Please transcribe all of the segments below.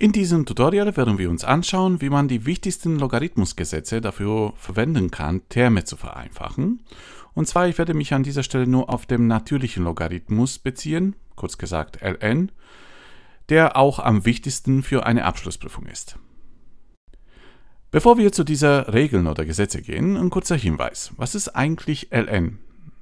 In diesem Tutorial werden wir uns anschauen, wie man die wichtigsten Logarithmusgesetze dafür verwenden kann, Terme zu vereinfachen. Und zwar, ich werde mich an dieser Stelle nur auf den natürlichen Logarithmus beziehen, kurz gesagt ln, der auch am wichtigsten für eine Abschlussprüfung ist. Bevor wir zu dieser Regeln oder Gesetze gehen, ein kurzer Hinweis. Was ist eigentlich ln?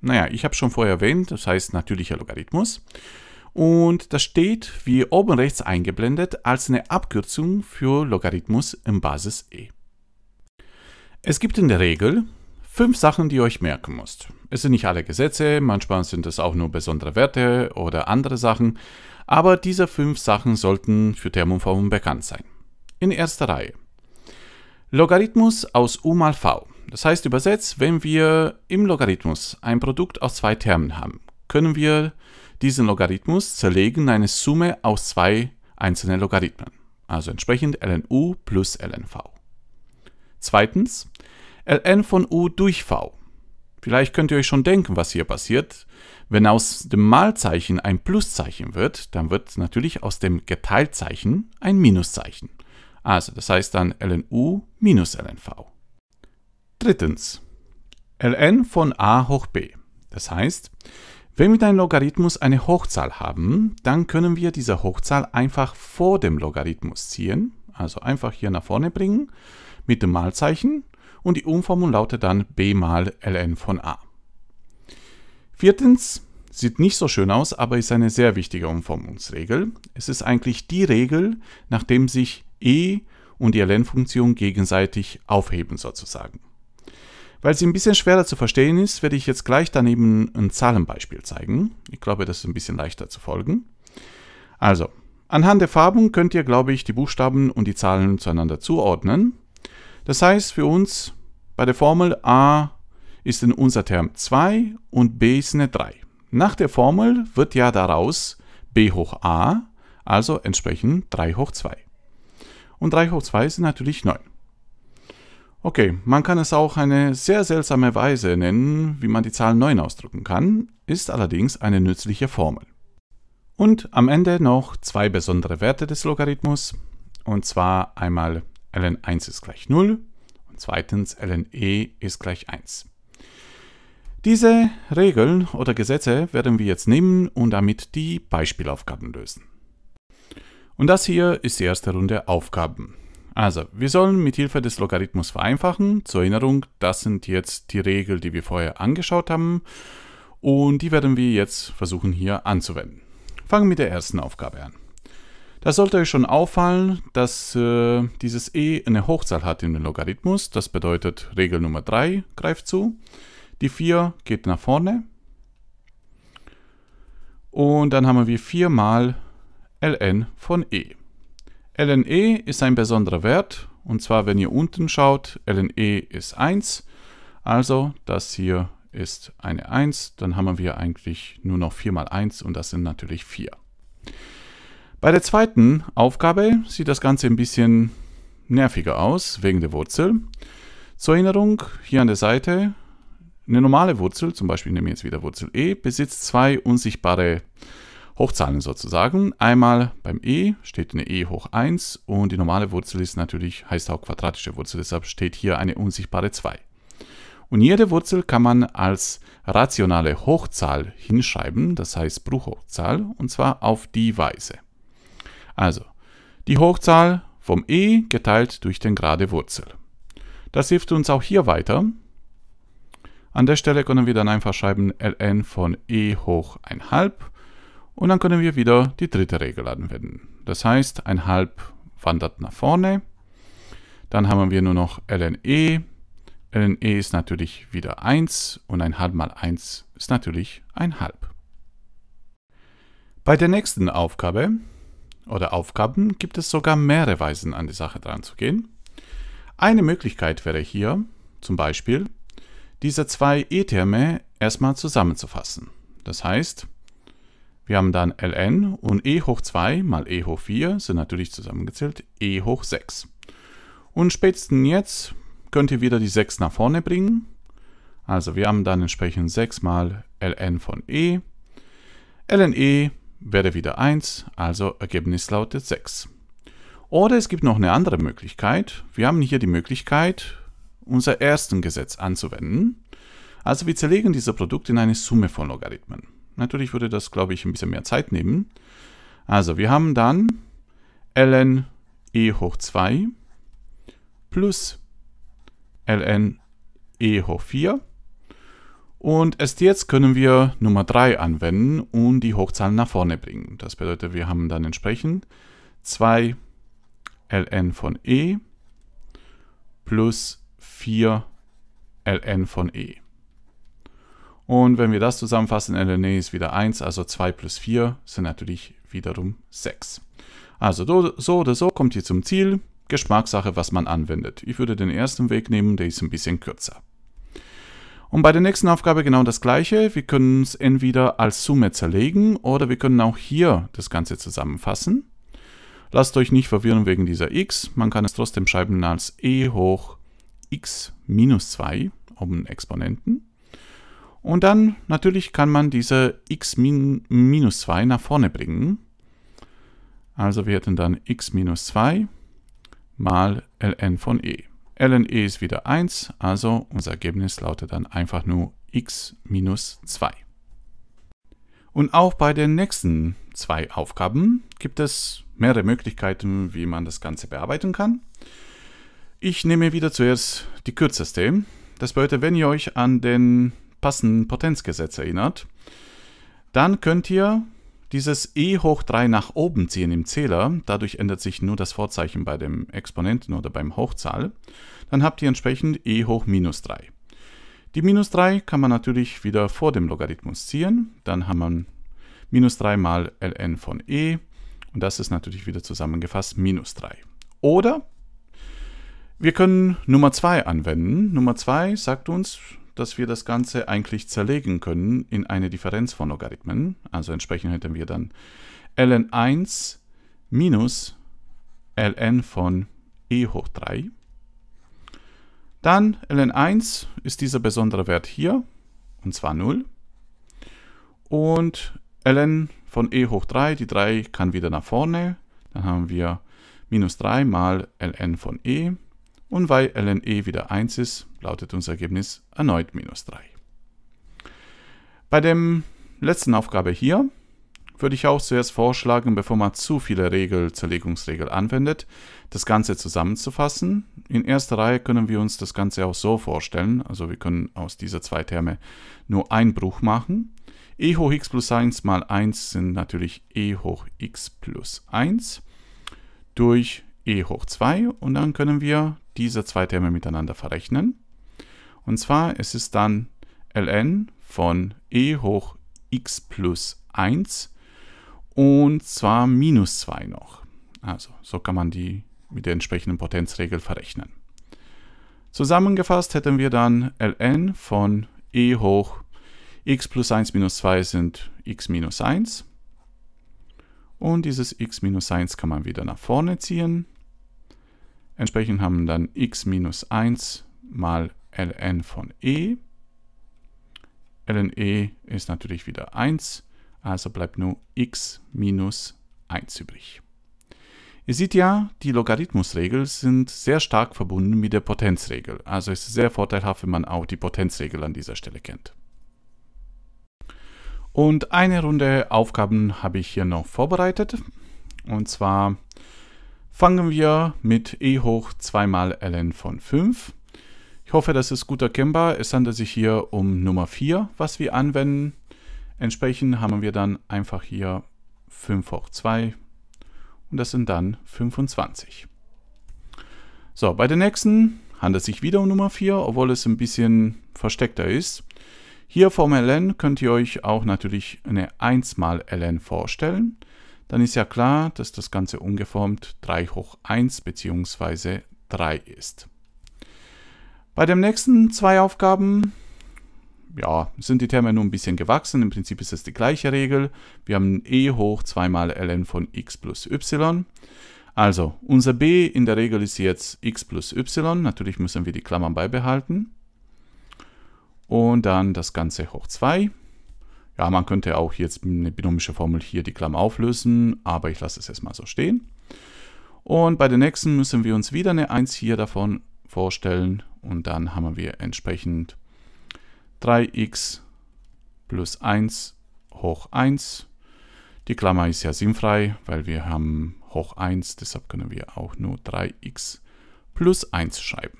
Naja, ich habe schon vorher erwähnt, das heißt natürlicher Logarithmus und das steht, wie oben rechts eingeblendet, als eine Abkürzung für Logarithmus im Basis e. Es gibt in der Regel fünf Sachen, die ihr euch merken müsst. Es sind nicht alle Gesetze, manchmal sind es auch nur besondere Werte oder andere Sachen, aber diese fünf Sachen sollten für Thermoformen bekannt sein. In erster Reihe. Logarithmus aus U mal V. Das heißt übersetzt, wenn wir im Logarithmus ein Produkt aus zwei Termen haben, können wir diesen Logarithmus zerlegen eine Summe aus zwei einzelnen Logarithmen, also entsprechend ln u plus ln v. Zweitens, ln von u durch v. Vielleicht könnt ihr euch schon denken, was hier passiert. Wenn aus dem Malzeichen ein Pluszeichen wird, dann wird natürlich aus dem Geteiltzeichen ein Minuszeichen. Also, das heißt dann ln u minus ln v. Drittens, ln von a hoch b. Das heißt, wenn wir mit einem Logarithmus eine Hochzahl haben, dann können wir diese Hochzahl einfach vor dem Logarithmus ziehen, also einfach hier nach vorne bringen mit dem Malzeichen und die Umformung lautet dann b mal ln von a. Viertens, sieht nicht so schön aus, aber ist eine sehr wichtige Umformungsregel. Es ist eigentlich die Regel, nachdem sich e und die ln-Funktion gegenseitig aufheben sozusagen. Weil sie ein bisschen schwerer zu verstehen ist, werde ich jetzt gleich daneben ein Zahlenbeispiel zeigen. Ich glaube, das ist ein bisschen leichter zu folgen. Also, anhand der Farben könnt ihr, glaube ich, die Buchstaben und die Zahlen zueinander zuordnen. Das heißt für uns, bei der Formel A ist in unser Term 2 und B ist eine 3. Nach der Formel wird ja daraus B hoch A, also entsprechend 3 hoch 2. Und 3 hoch 2 ist natürlich 9. Okay, man kann es auch eine sehr seltsame Weise nennen, wie man die Zahl 9 ausdrücken kann, ist allerdings eine nützliche Formel. Und am Ende noch zwei besondere Werte des Logarithmus, und zwar einmal ln1 ist gleich 0 und zweitens lne ist gleich 1. Diese Regeln oder Gesetze werden wir jetzt nehmen und damit die Beispielaufgaben lösen. Und das hier ist die erste Runde Aufgaben. Also, wir sollen mit Hilfe des Logarithmus vereinfachen. Zur Erinnerung, das sind jetzt die Regeln, die wir vorher angeschaut haben. Und die werden wir jetzt versuchen hier anzuwenden. Fangen wir mit der ersten Aufgabe an. Da sollte euch schon auffallen, dass äh, dieses e eine Hochzahl hat in dem Logarithmus. Das bedeutet, Regel Nummer 3 greift zu. Die 4 geht nach vorne. Und dann haben wir 4 mal ln von e. LNE ist ein besonderer Wert und zwar, wenn ihr unten schaut, LNE ist 1, also das hier ist eine 1, dann haben wir eigentlich nur noch 4 mal 1 und das sind natürlich 4. Bei der zweiten Aufgabe sieht das Ganze ein bisschen nerviger aus, wegen der Wurzel. Zur Erinnerung, hier an der Seite, eine normale Wurzel, zum Beispiel nehmen wir jetzt wieder Wurzel e, besitzt zwei unsichtbare Wurzeln. Hochzahlen sozusagen. Einmal beim e steht eine e hoch 1 und die normale Wurzel ist natürlich, heißt auch quadratische Wurzel, deshalb steht hier eine unsichtbare 2. Und jede Wurzel kann man als rationale Hochzahl hinschreiben, das heißt Bruchhochzahl, und zwar auf die Weise. Also, die Hochzahl vom e geteilt durch den gerade Wurzel. Das hilft uns auch hier weiter. An der Stelle können wir dann einfach schreiben ln von e hoch 1 halb und dann können wir wieder die dritte Regel anwenden. Das heißt, ein Halb wandert nach vorne. Dann haben wir nur noch ln e. ln e ist natürlich wieder 1 und ein halb mal 1 ist natürlich ein halb. Bei der nächsten Aufgabe oder Aufgaben gibt es sogar mehrere Weisen an die Sache dran zu gehen. Eine Möglichkeit wäre hier zum Beispiel, diese zwei E-Terme erstmal zusammenzufassen. Das heißt, wir haben dann ln und e hoch 2 mal e hoch 4 sind natürlich zusammengezählt e hoch 6. Und spätestens jetzt könnt ihr wieder die 6 nach vorne bringen. Also wir haben dann entsprechend 6 mal ln von e. ln e wäre wieder 1, also Ergebnis lautet 6. Oder es gibt noch eine andere Möglichkeit. Wir haben hier die Möglichkeit, unser ersten Gesetz anzuwenden. Also wir zerlegen dieses Produkt in eine Summe von Logarithmen. Natürlich würde das, glaube ich, ein bisschen mehr Zeit nehmen. Also, wir haben dann ln e hoch 2 plus ln e hoch 4. Und erst jetzt können wir Nummer 3 anwenden und die Hochzahlen nach vorne bringen. Das bedeutet, wir haben dann entsprechend 2 ln von e plus 4 ln von e. Und wenn wir das zusammenfassen, LNE ist wieder 1, also 2 plus 4 sind natürlich wiederum 6. Also so oder so kommt ihr zum Ziel. Geschmackssache, was man anwendet. Ich würde den ersten Weg nehmen, der ist ein bisschen kürzer. Und bei der nächsten Aufgabe genau das gleiche. Wir können es entweder als Summe zerlegen oder wir können auch hier das Ganze zusammenfassen. Lasst euch nicht verwirren wegen dieser x. Man kann es trotzdem schreiben als e hoch x minus 2 um einen Exponenten. Und dann natürlich kann man diese x minus 2 nach vorne bringen. Also wir hätten dann x minus 2 mal ln von e. ln e ist wieder 1, also unser Ergebnis lautet dann einfach nur x minus 2. Und auch bei den nächsten zwei Aufgaben gibt es mehrere Möglichkeiten, wie man das Ganze bearbeiten kann. Ich nehme wieder zuerst die kürzeste. Das bedeutet, wenn ihr euch an den passenden Potenzgesetz erinnert, dann könnt ihr dieses e hoch 3 nach oben ziehen im Zähler. Dadurch ändert sich nur das Vorzeichen bei dem Exponenten oder beim Hochzahl. Dann habt ihr entsprechend e hoch minus 3. Die minus 3 kann man natürlich wieder vor dem Logarithmus ziehen. Dann haben wir minus 3 mal ln von e. Und das ist natürlich wieder zusammengefasst minus 3. Oder wir können Nummer 2 anwenden. Nummer 2 sagt uns, dass wir das Ganze eigentlich zerlegen können in eine Differenz von Logarithmen. Also entsprechend hätten wir dann ln1 minus ln von e hoch 3. Dann ln1 ist dieser besondere Wert hier, und zwar 0. Und ln von e hoch 3, die 3 kann wieder nach vorne. Dann haben wir minus 3 mal ln von e und weil ln e wieder 1 ist, lautet unser Ergebnis erneut minus 3. Bei der letzten Aufgabe hier würde ich auch zuerst vorschlagen, bevor man zu viele Regel, Zerlegungsregel anwendet, das Ganze zusammenzufassen. In erster Reihe können wir uns das Ganze auch so vorstellen, also wir können aus dieser zwei Terme nur einen Bruch machen. e hoch x plus 1 mal 1 sind natürlich e hoch x plus 1 durch e hoch 2 und dann können wir diese zwei Terme miteinander verrechnen. Und zwar ist es dann ln von e hoch x plus 1 und zwar minus 2 noch. Also so kann man die mit der entsprechenden Potenzregel verrechnen. Zusammengefasst hätten wir dann ln von e hoch x plus 1 minus 2 sind x minus 1. Und dieses x minus 1 kann man wieder nach vorne ziehen. Entsprechend haben dann x minus 1 mal ln von e. ln e ist natürlich wieder 1, also bleibt nur x minus 1 übrig. Ihr seht ja, die Logarithmusregel sind sehr stark verbunden mit der Potenzregel. Also ist es sehr vorteilhaft, wenn man auch die Potenzregel an dieser Stelle kennt. Und eine Runde Aufgaben habe ich hier noch vorbereitet. Und zwar Fangen wir mit e hoch 2 mal ln von 5. Ich hoffe, das ist gut erkennbar. Es handelt sich hier um Nummer 4, was wir anwenden. Entsprechend haben wir dann einfach hier 5 hoch 2 und das sind dann 25. So, bei der nächsten handelt es sich wieder um Nummer 4, obwohl es ein bisschen versteckter ist. Hier vom ln könnt ihr euch auch natürlich eine 1 mal ln vorstellen dann ist ja klar, dass das Ganze ungeformt 3 hoch 1 bzw. 3 ist. Bei den nächsten zwei Aufgaben ja, sind die Terme nur ein bisschen gewachsen. Im Prinzip ist es die gleiche Regel. Wir haben e hoch 2 mal ln von x plus y. Also, unser b in der Regel ist jetzt x plus y. Natürlich müssen wir die Klammern beibehalten. Und dann das Ganze hoch 2. Ja, man könnte auch jetzt eine binomische Formel hier die Klammer auflösen, aber ich lasse es erstmal so stehen. Und bei der nächsten müssen wir uns wieder eine 1 hier davon vorstellen und dann haben wir entsprechend 3x plus 1 hoch 1. Die Klammer ist ja sinnfrei, weil wir haben hoch 1, deshalb können wir auch nur 3x plus 1 schreiben.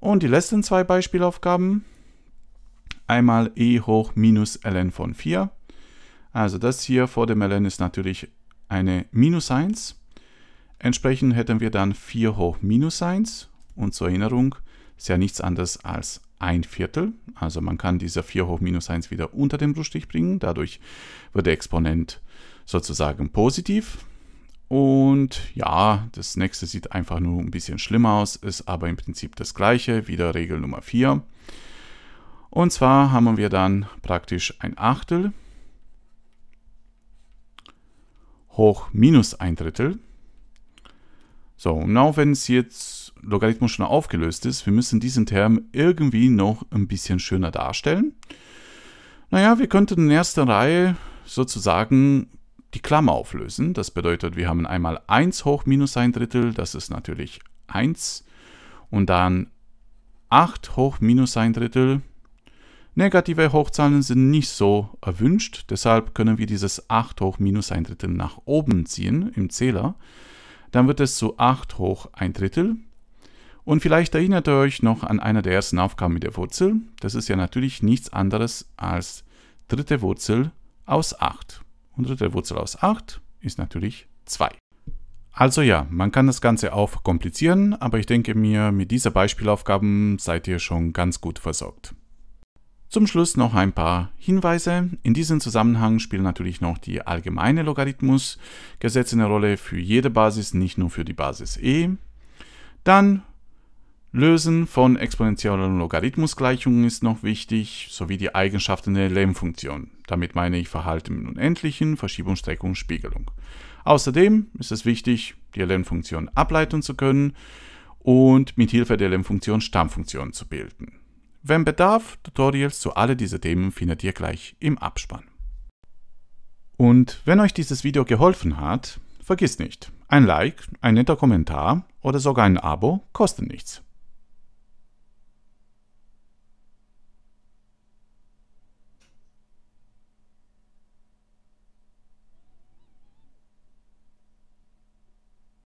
Und die letzten zwei Beispielaufgaben einmal e hoch minus ln von 4. Also das hier vor dem ln ist natürlich eine minus 1. Entsprechend hätten wir dann 4 hoch minus 1. Und zur Erinnerung ist ja nichts anderes als ein Viertel. Also man kann diese 4 hoch minus 1 wieder unter den Bruststich bringen. Dadurch wird der Exponent sozusagen positiv. Und ja, das nächste sieht einfach nur ein bisschen schlimmer aus, ist aber im Prinzip das gleiche, wieder Regel Nummer 4. Und zwar haben wir dann praktisch ein Achtel hoch minus ein Drittel. So, und auch wenn es jetzt Logarithmus schon aufgelöst ist, wir müssen diesen Term irgendwie noch ein bisschen schöner darstellen. Naja, wir könnten in erster Reihe sozusagen die Klammer auflösen. Das bedeutet, wir haben einmal 1 hoch minus ein Drittel, das ist natürlich 1. Und dann 8 hoch minus ein Drittel, Negative Hochzahlen sind nicht so erwünscht, deshalb können wir dieses 8 hoch minus ein Drittel nach oben ziehen im Zähler. Dann wird es zu 8 hoch ein Drittel. Und vielleicht erinnert ihr euch noch an eine der ersten Aufgaben mit der Wurzel. Das ist ja natürlich nichts anderes als dritte Wurzel aus 8. Und dritte Wurzel aus 8 ist natürlich 2. Also ja, man kann das Ganze auch komplizieren, aber ich denke mir, mit dieser Beispielaufgaben seid ihr schon ganz gut versorgt. Zum Schluss noch ein paar Hinweise. In diesem Zusammenhang spielen natürlich noch die allgemeine Logarithmusgesetze eine Rolle für jede Basis, nicht nur für die Basis e. Dann Lösen von exponentiellen Logarithmusgleichungen ist noch wichtig, sowie die Eigenschaften der LEM-Funktion. Damit meine ich Verhalten im Unendlichen, Verschiebung, Streckung, Spiegelung. Außerdem ist es wichtig, die LEM-Funktion ableiten zu können und mit Hilfe der LEM-Funktion Stammfunktionen zu bilden. Wenn Bedarf, Tutorials zu alle diese Themen findet ihr gleich im Abspann. Und wenn euch dieses Video geholfen hat, vergisst nicht, ein Like, ein netter Kommentar oder sogar ein Abo kosten nichts.